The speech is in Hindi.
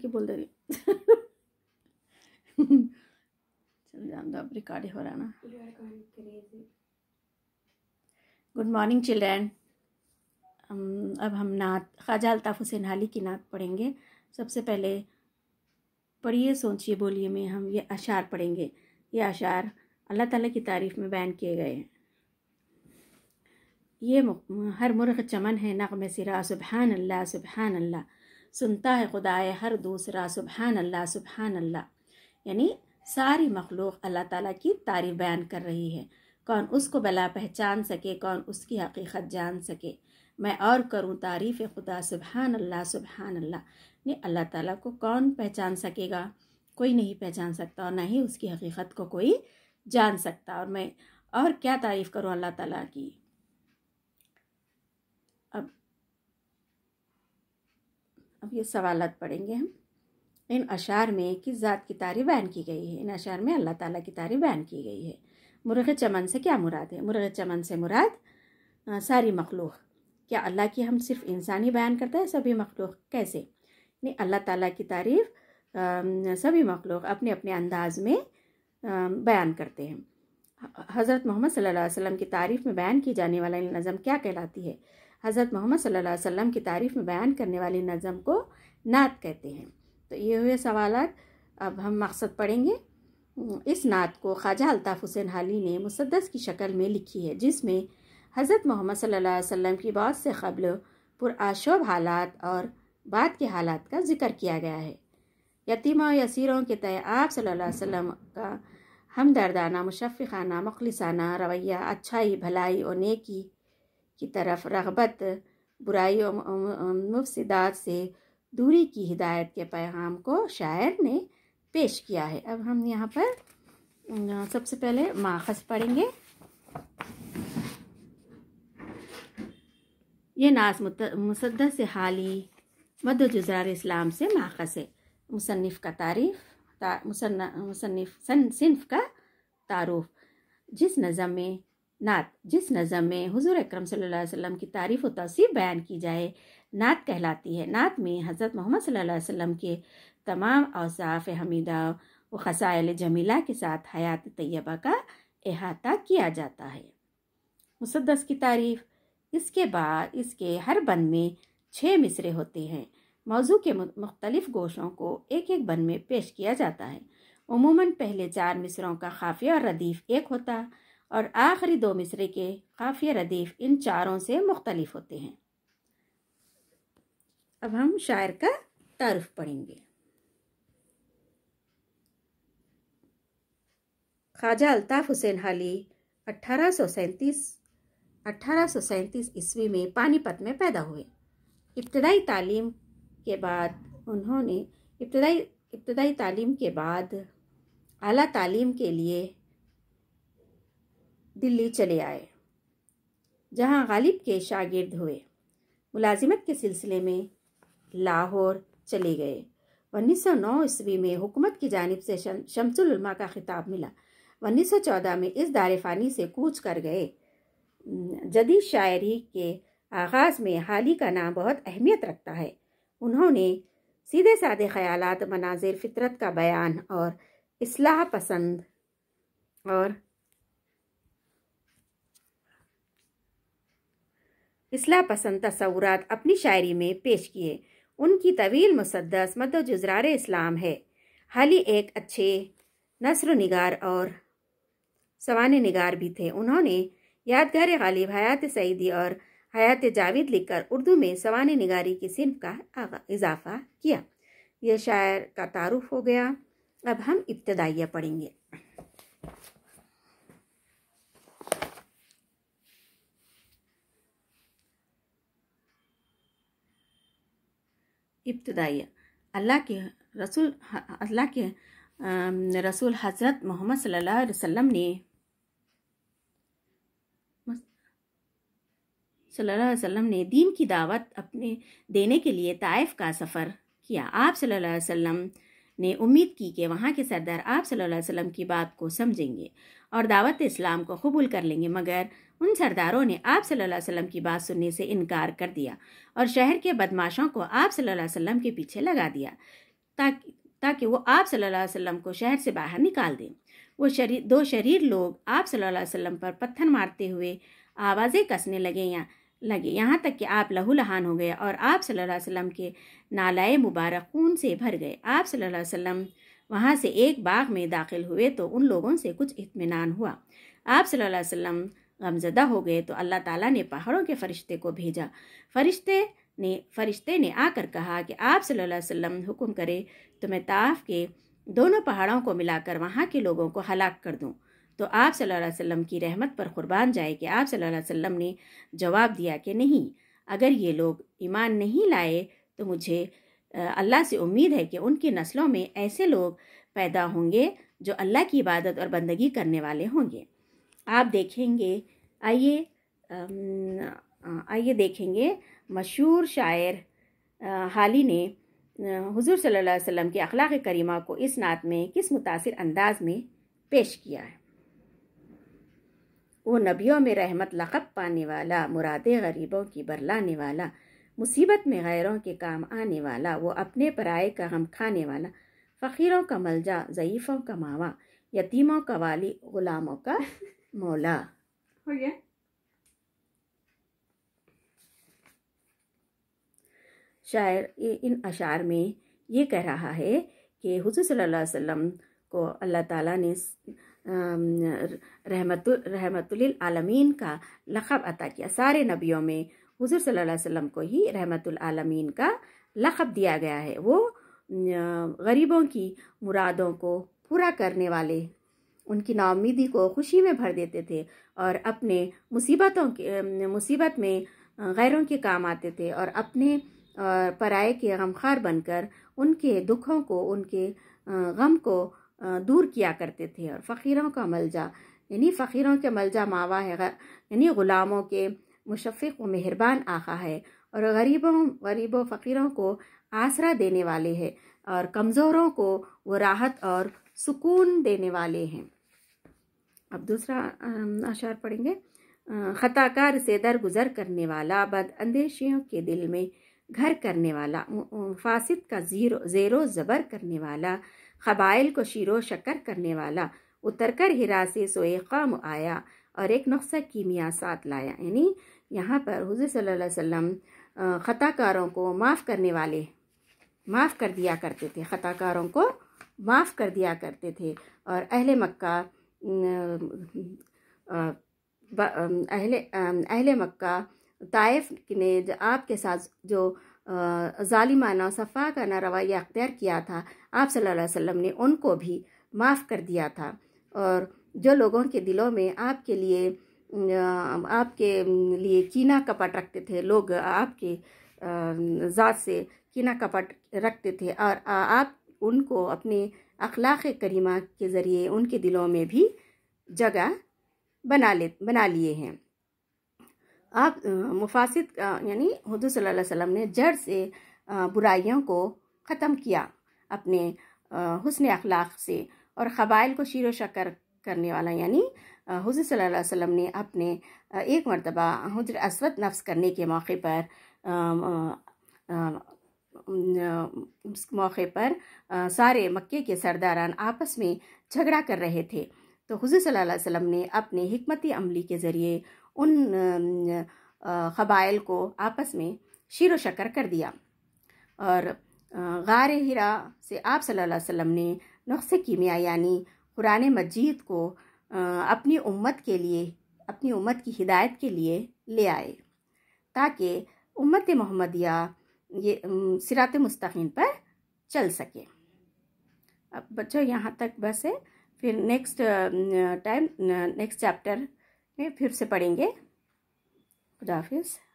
কি बोल दे रही जान दो तो अब रिकॉर्ड हो रहा ना गुड मॉर्निंग चिल्ड्रेन अब हम नात ख्वाजा अल्ताफ़ हुसैन हाली की नात पढ़ेंगे सबसे पहले पढ़िए सोचिए बोलिए में हम ये अशार पढ़ेंगे ये अशार अल्लाह ताला की तारीफ़ में बयान किए गए हैं ये हर मुर्ख चमन है नगम सिरा सुबहान अल्लाह सुबहान अल्लाह सुनता है खुदाए हर दूसरा सुबहान अल्लाह सुबहान अल्लाह यानी सारी मखलूक अल्लाह ताला की तारीफ बयान कर रही है कौन उसको भला पहचान सके कौन उसकी हकीकत जान सके मैं और करूँ तारीफ़ खुदा सुबहान अल्लाह सुबहान अल्लाह ने अल्लाह ताला को कौन पहचान सकेगा कोई नहीं पहचान सकता और ना ही उसकी हकीकत को कोई जान सकता और मैं और क्या तारीफ़ करूँ अल्लाह ताला की अब ये सवालत पढ़ेंगे हम इन अशार में किस ज़ात की तारीफ बयान की गई है इन अशार में अल्लाह ताला की तारीफ बयान की गई है मुर्ग चमन से क्या मुराद है मुर्ग चमन से मुराद आ, सारी मखलूक क्या अल्लाह की हम सिर्फ इंसानी बयान करता है सभी मखलूक कैसे नहीं अल्लाह ताला की तारीफ सभी मखलूक अपने अपने अंदाज में आ, बयान करते हैं हज़रत मोहम्मद सल्लल्लाहु अलैहि वसल्लम की तारीफ़ में बयान की जाने वाला नज़म क्या कहलाती है हज़रत मोहम्मद सल्लल्लाहु अलैहि वसल्लम की तारीफ़ में बयान करने वाली नज़म को नात कहते हैं तो ये हुए सवाल अब हम मकसद पढ़ेंगे इस नात को ख्वाजा अल्ताफ़ हुसैन हाली ने मुसदस की शक्ल में लिखी है जिसमें हज़रत मोहम्मद सल्लल्लाहु अलैहि वसल्लम की बहुत से कबल पुराशोभ हालात और बाद के हालात का जिक्र किया गया है यतीमा यसीरों के तय आप सल्लल्लाहु अलैहि वसल्लम का हमदर्दाना मुशफ़ाना मखलिसाना रवैया अच्छाई भलाई और नेकी কিতারফ রাগবাত বুরাই যম মুফসিদাত সে দুরি কি হিদায়াত কে পেগাম কো শায়র নে পেশ কিয়া হে আব হাম ইয়াহা পর সবসে পহলে মাখস পড়ेंगे ये नास मुसद्द से हाली मधजुजार इस्लाम से माखसे मुसनिफ का तारीफ मुसनन मुसनिफ सन सिनफ का तारूफ जिस नजम में नात जिस नज़म में हुजूर अकरम सल्लल्लाहु अलैहि वसल्लम की तारीफ़ व तौसीफ बयान की जाए नात कहलाती है नात में हज़रत मोहम्मद सल्लल्लाहु अलैहि वसल्लम के तमाम अवसाफ़ हमीदा व खसायल जमीला के साथ हयात तैयबा का अहाता किया जाता है मुसदस की तारीफ़ इसके बाद इसके हर बन में छः मिसरे होते हैं मौजू के मुख्तलिफ गोशों को एक एक बन में पेश किया जाता है उमूमन पहले चार मिसरों का खाफिया और रदीफ़ एक होता है और आखिरी दो मिसरे के काफ़िया रदीफ इन चारों से मुख्तलिफ होते हैं अब हम शायर का तारफ पढ़ेंगे ख्वाजा अल्ताफ़ हुसैन हाली अट्ठारह सौ सैंतीस अट्ठारह सौ सैंतीस ईस्वी में पानीपत में पैदा हुए इब्तदाई तालीम के बाद उन्होंने इब्तदाई इब्तदाई तालीम के बाद अली तालीम के लिए दिल्ली चले आए जहां गालिब के शागिर्द हुए मुलाजिमत के सिलसिले में लाहौर चले गए उन्नीस सौ नौ ईस्वी में हुकूमत की जानब से शमसलमा का खिताब मिला उन्नीस सौ चौदह में इस दार फ़ानी से कूच कर गए जदीद शायरी के आगाज़ में हाली का नाम बहुत अहमियत रखता है उन्होंने सीधे साधे ख्याल मनाजिर फितरत का बयान और असलाह पसंद और इसला पसंद तस्वूर अपनी शायरी में पेश किए उनकी तवील मुसदस मद जुजरार इस्लाम है ही एक अच्छे नसर नगार और सवान नगार भी थे उन्होंने यादगार गालिब हयात सईदी और हयात जावेद लिखकर उर्दू में सवान नगारी की सिनफ का इजाफा किया यह शायर का तारुफ हो गया अब हम इब्तदाइया पढ़ेंगे इब्तदाई अल्लाह के रसूल अल्लाह के रसूल हज़रत मोहम्मद सल्लल्लाहु अलैहि वसल्लम ने सल्लल्लाहु अलैहि वसल्लम ने दीन की दावत अपने देने के लिए ताइफ का सफ़र किया आप सल्लल्लाहु अलैहि वसल्लम ने उम्मीद की कि वहाँ के सरदार आप सल्लल्लाहु अलैहि वसल्लम की बात को समझेंगे और दावत इस्लाम को कबूल कर लेंगे मगर उन सरदारों ने आप सल्लल्लाहु अलैहि वसल्लम की बात सुनने से इनकार कर दिया और शहर के बदमाशों को आप सल्लल्लाहु अलैहि वसल्लम के पीछे लगा दिया ताकि ताकि वो आप सल्लल्लाहु अलैहि वसल्लम को शहर से बाहर निकाल दें वो शरीर दो शरीर लोग आप सल्लल्लाहु अलैहि वसल्लम पर पत्थर मारते हुए आवाज़ें कसने लगे या लगे यहाँ तक कि आप लहान हो गए और आप सल्लल्लाहु अलैहि वसल्लम के नालाए मुबारक खून से भर गए आप सल्लल्लाहु अलैहि वसल्लम वहाँ से एक बाग में दाखिल हुए तो उन लोगों से कुछ इत्मीनान हुआ आप सल्लल्लाहु अलैहि वसल्लम गमजदा हो गए तो अल्लाह ताला ने पहाड़ों के फरिश्ते को भेजा फरिश्ते ने फरिश्ते ने आकर कहा कि आप सल्लल्लाहु अलैहि वसल्लम हुक्म करें तो मैं ताफ के दोनों पहाड़ों को मिलाकर वहाँ के लोगों को हलाक कर दूँ तो आप सल्लल्लाहु अलैहि वसल्लम की रहमत पर क़ुरबान जाए कि आप सल्लल्लाहु अलैहि वसल्लम ने जवाब दिया कि नहीं अगर ये लोग ईमान नहीं लाए तो मुझे अल्लाह से उम्मीद है कि उनकी नस्लों में ऐसे लोग पैदा होंगे जो अल्लाह की इबादत और बंदगी करने वाले होंगे आप देखेंगे आइए आइए देखेंगे मशहूर शायर हाली ने हुजूर सल्लल्लाहु अलैहि वसल्लम के अखलाक करीमा को इस नात में किस मुतासिर अंदाज में पेश किया है वो नबियों में रहमत लक़ब पाने वाला मुराद गरीबों की बरलाने वाला मुसीबत में गैरों के काम आने वाला वो अपने पराए का गम खाने वाला फ़कीरों का मलजा ज़यीफ़ों का मावा यतीमों का वाली ग़ुलामों का मौला हो गया शायर इन अशार में ये कह रहा है कि हुजूर सल्लल्लाहु अलैहि वसल्लम को अल्लाह ताला ने रहमत आलमीन का लखब अता किया सारे नबियों में हुजूर सल्लल्लाहु अलैहि वसल्लम को ही रहमतुल आलमीन का लखब दिया गया है वो गरीबों की मुरादों को पूरा करने वाले उनकी नाउमीदी को खुशी में भर देते थे और अपने मुसीबतों के मुसीबत में गैरों के काम आते थे और अपने पराए के गमखार बनकर उनके दुखों को उनके गम को दूर किया करते थे और फ़कीरों का मलजा यानी फ़कीरों के मलजा मावा है यानी ग़ुलामों के मुशफ़ व मेहरबान आका है और गरीबों गरीबों फ़कीरों को आसरा देने वाले हैं और कमज़ोरों को वो राहत और सुकून देने वाले हैं अब दूसरा आशार पढ़ेंगे ख़ताकार से दरगुजर करने वाला बद अंदेशियों के दिल में घर करने वाला फासिद का जीरो ज़ेरो ज़बर करने वाला कबाइल को शीरो शकर करने वाला उतर कर हिरा से कम आया और एक नुस्खा मियाँ साथ लाया यानी यहाँ पर हजूर सल्लल्लाहु अलैहि वसल्लम ख़ताकारों को माफ़ करने वाले माफ़ कर दिया करते थे ख़ताकारों को माफ़ कर दिया करते थे और अहले मक्का अहले अहले मक्का ताइफ ने आपके साथ जो ालिमाना सफ़ा का ना रवैया अख्तियार किया था आप सल्लल्लाहु अलैहि वसल्लम ने उनको भी माफ़ कर दिया था और जो लोगों के दिलों में आपके लिए आपके लिए कीना कपट रखते थे लोग आपके ज़ात से कीना कपट रखते थे और आप उनको अपने अखलाक करीमा के ज़रिए उनके दिलों में भी जगह बना ले बना लिए हैं आप मुफासिद यानी हजू सल्लल्लाहु अलैहि वसल्लम ने जड़ से बुराइयों को ख़त्म किया अपने हसन अखलाक से और क़बाइल को शीर शकर करने वाला यानी हजू सल वम ने अपने एक मरतबा हजर असवद नफ्स करने के मौके पर उस मौके पर सारे मक्के के सरदारान आपस में झगड़ा कर रहे थे तो हुजूर सल्लल्लाहु अलैहि वसल्लम ने अपने हमती अमली के ज़रिए उन कबाइल को आपस में शीर शकर कर दिया और गार हिरा से आप सल्लल्लाहु अलैहि वसल्लम ने नुस्ख़ कीमिया यानी कुरान मजीद को अपनी उम्मत के लिए अपनी उम्मत की हिदायत के लिए ले आए ताकि उम्मत मोहम्मदिया ये सिरात मुस्तिन पर चल सके अब बच्चों यहाँ तक बस है फिर नेक्स्ट टाइम नेक्स्ट चैप्टर में फिर से पढ़ेंगे खुदाफिज